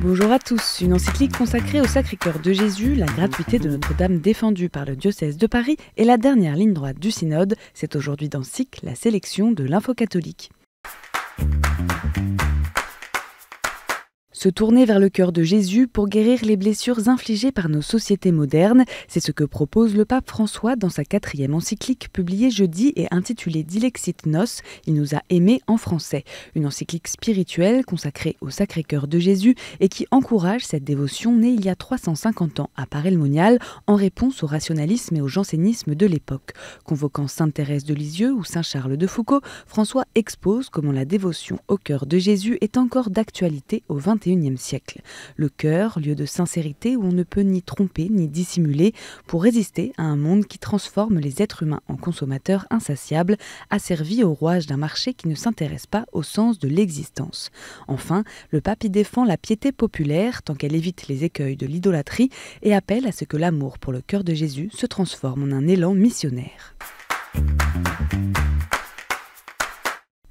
Bonjour à tous. Une encyclique consacrée au Sacré-Cœur de Jésus, la gratuité de Notre-Dame défendue par le diocèse de Paris et la dernière ligne droite du synode. C'est aujourd'hui dans SIC la sélection de l'info catholique. Se tourner vers le cœur de Jésus pour guérir les blessures infligées par nos sociétés modernes, c'est ce que propose le pape François dans sa quatrième encyclique publiée jeudi et intitulée Dilexit Nos, il nous a aimés en français, une encyclique spirituelle consacrée au Sacré-Cœur de Jésus et qui encourage cette dévotion née il y a 350 ans à Paray-le-Monial en réponse au rationalisme et au jansénisme de l'époque. Convoquant Sainte Thérèse de Lisieux ou Saint Charles de Foucault, François expose comment la dévotion au cœur de Jésus est encore d'actualité au XXIe XXIe siècle. Le cœur, lieu de sincérité où on ne peut ni tromper ni dissimuler pour résister à un monde qui transforme les êtres humains en consommateurs insatiables, asservis au rouage d'un marché qui ne s'intéresse pas au sens de l'existence. Enfin, le pape y défend la piété populaire tant qu'elle évite les écueils de l'idolâtrie et appelle à ce que l'amour pour le cœur de Jésus se transforme en un élan missionnaire.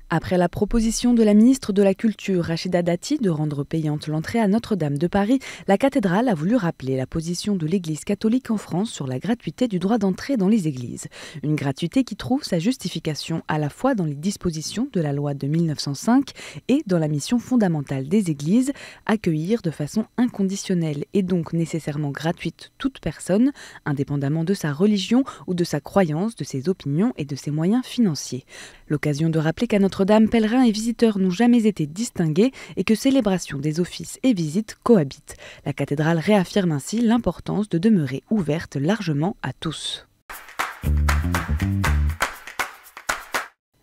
Après la proposition de la ministre de la Culture, Rachida Dati, de rendre payante l'entrée à Notre-Dame de Paris, la cathédrale a voulu rappeler la position de l'Église catholique en France sur la gratuité du droit d'entrée dans les églises. Une gratuité qui trouve sa justification à la fois dans les dispositions de la loi de 1905 et dans la mission fondamentale des églises, accueillir de façon inconditionnelle et donc nécessairement gratuite toute personne, indépendamment de sa religion ou de sa croyance, de ses opinions et de ses moyens financiers. L'occasion de rappeler qu'à notre notre-Dame, pèlerins et visiteurs n'ont jamais été distingués et que célébration des offices et visites cohabitent. La cathédrale réaffirme ainsi l'importance de demeurer ouverte largement à tous.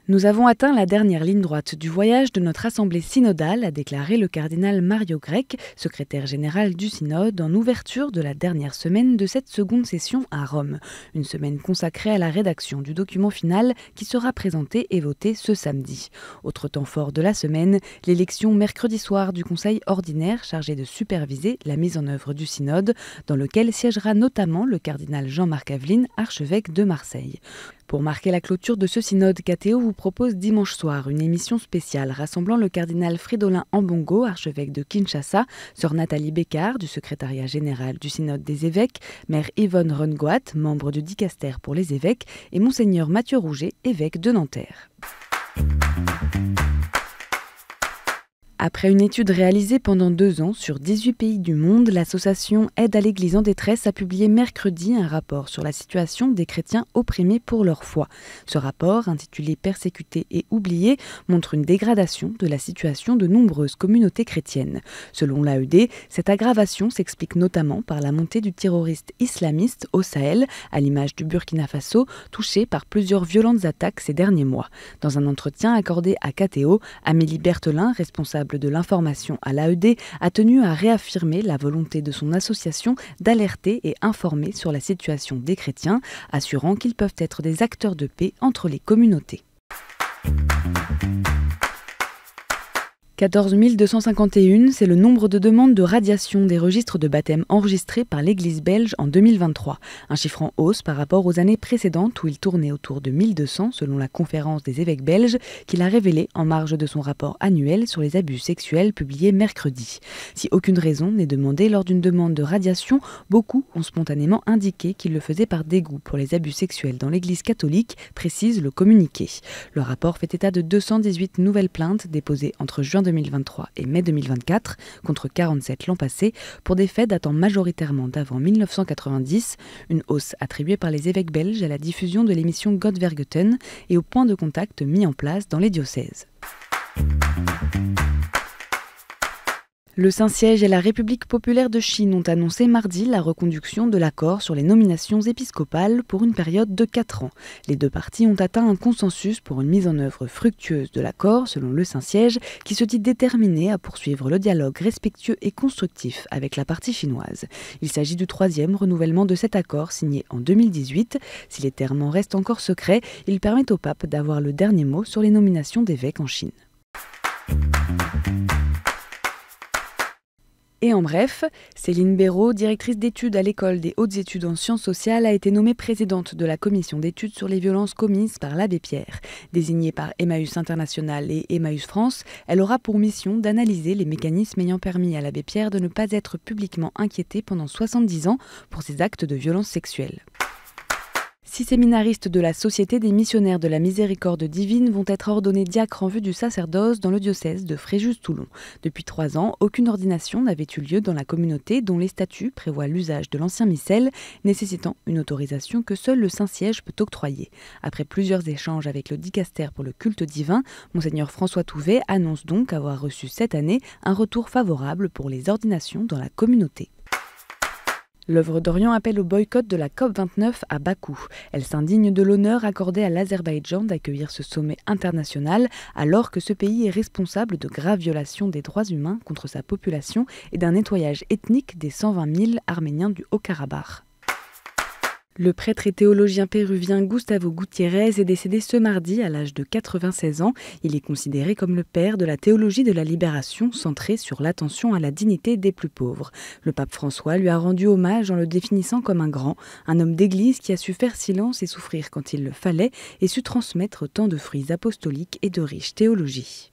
Nous avons atteint la dernière ligne droite du voyage de notre assemblée synodale, a déclaré le cardinal Mario Grec, secrétaire général du synode, en ouverture de la dernière semaine de cette seconde session à Rome, une semaine consacrée à la rédaction du document final qui sera présenté et voté ce samedi. Autre temps fort de la semaine, l'élection mercredi soir du Conseil ordinaire chargé de superviser la mise en œuvre du synode, dans lequel siégera notamment le cardinal Jean-Marc Aveline, archevêque de Marseille. Pour marquer la clôture de ce synode, KTO vous propose dimanche soir une émission spéciale rassemblant le cardinal Fridolin Ambongo, archevêque de Kinshasa, sœur Nathalie Bécard, du secrétariat général du synode des évêques, mère Yvonne Rengoat, membre du dicaster pour les évêques, et monseigneur Mathieu Rouget, évêque de Nanterre. Après une étude réalisée pendant deux ans sur 18 pays du monde, l'association Aide à l'Église en détresse a publié mercredi un rapport sur la situation des chrétiens opprimés pour leur foi. Ce rapport, intitulé Persécutés et oubliés, montre une dégradation de la situation de nombreuses communautés chrétiennes. Selon l'AED, cette aggravation s'explique notamment par la montée du terroriste islamiste au Sahel, à l'image du Burkina Faso, touché par plusieurs violentes attaques ces derniers mois. Dans un entretien accordé à KTO, Amélie Bertelin, responsable de l'information à l'AED a tenu à réaffirmer la volonté de son association d'alerter et informer sur la situation des chrétiens, assurant qu'ils peuvent être des acteurs de paix entre les communautés. 14 251, c'est le nombre de demandes de radiation des registres de baptême enregistrés par l'Église belge en 2023, un chiffre en hausse par rapport aux années précédentes où il tournait autour de 1200 selon la conférence des évêques belges qu'il a révélé en marge de son rapport annuel sur les abus sexuels publié mercredi. Si aucune raison n'est demandée lors d'une demande de radiation, beaucoup ont spontanément indiqué qu'ils le faisaient par dégoût pour les abus sexuels dans l'Église catholique, précise le communiqué. Le rapport fait état de 218 nouvelles plaintes déposées entre juin 2023 et mai 2024, contre 47 l'an passé, pour des faits datant majoritairement d'avant 1990, une hausse attribuée par les évêques belges à la diffusion de l'émission Godvergeten et au point de contact mis en place dans les diocèses. Le Saint-Siège et la République populaire de Chine ont annoncé mardi la reconduction de l'accord sur les nominations épiscopales pour une période de 4 ans. Les deux parties ont atteint un consensus pour une mise en œuvre fructueuse de l'accord, selon le Saint-Siège, qui se dit déterminé à poursuivre le dialogue respectueux et constructif avec la partie chinoise. Il s'agit du troisième renouvellement de cet accord signé en 2018. Si les termes restent encore secrets, il permet au pape d'avoir le dernier mot sur les nominations d'évêques en Chine. Et en bref, Céline Béraud, directrice d'études à l'école des hautes études en sciences sociales, a été nommée présidente de la commission d'études sur les violences commises par l'abbé Pierre. Désignée par Emmaüs International et Emmaüs France, elle aura pour mission d'analyser les mécanismes ayant permis à l'abbé Pierre de ne pas être publiquement inquiété pendant 70 ans pour ses actes de violence sexuelle. Six séminaristes de la Société des missionnaires de la miséricorde divine vont être ordonnés diacres en vue du sacerdoce dans le diocèse de Fréjus-Toulon. Depuis trois ans, aucune ordination n'avait eu lieu dans la communauté dont les statuts prévoient l'usage de l'ancien missel, nécessitant une autorisation que seul le Saint-Siège peut octroyer. Après plusieurs échanges avec le dicastère pour le culte divin, Monseigneur François Touvet annonce donc avoir reçu cette année un retour favorable pour les ordinations dans la communauté. L'œuvre d'Orient appelle au boycott de la COP29 à Bakou. Elle s'indigne de l'honneur accordé à l'Azerbaïdjan d'accueillir ce sommet international alors que ce pays est responsable de graves violations des droits humains contre sa population et d'un nettoyage ethnique des 120 000 Arméniens du Haut-Karabakh. Le prêtre et théologien péruvien Gustavo Gutiérrez est décédé ce mardi à l'âge de 96 ans. Il est considéré comme le père de la théologie de la libération centrée sur l'attention à la dignité des plus pauvres. Le pape François lui a rendu hommage en le définissant comme un grand, un homme d'église qui a su faire silence et souffrir quand il le fallait et su transmettre tant de fruits apostoliques et de riches théologies.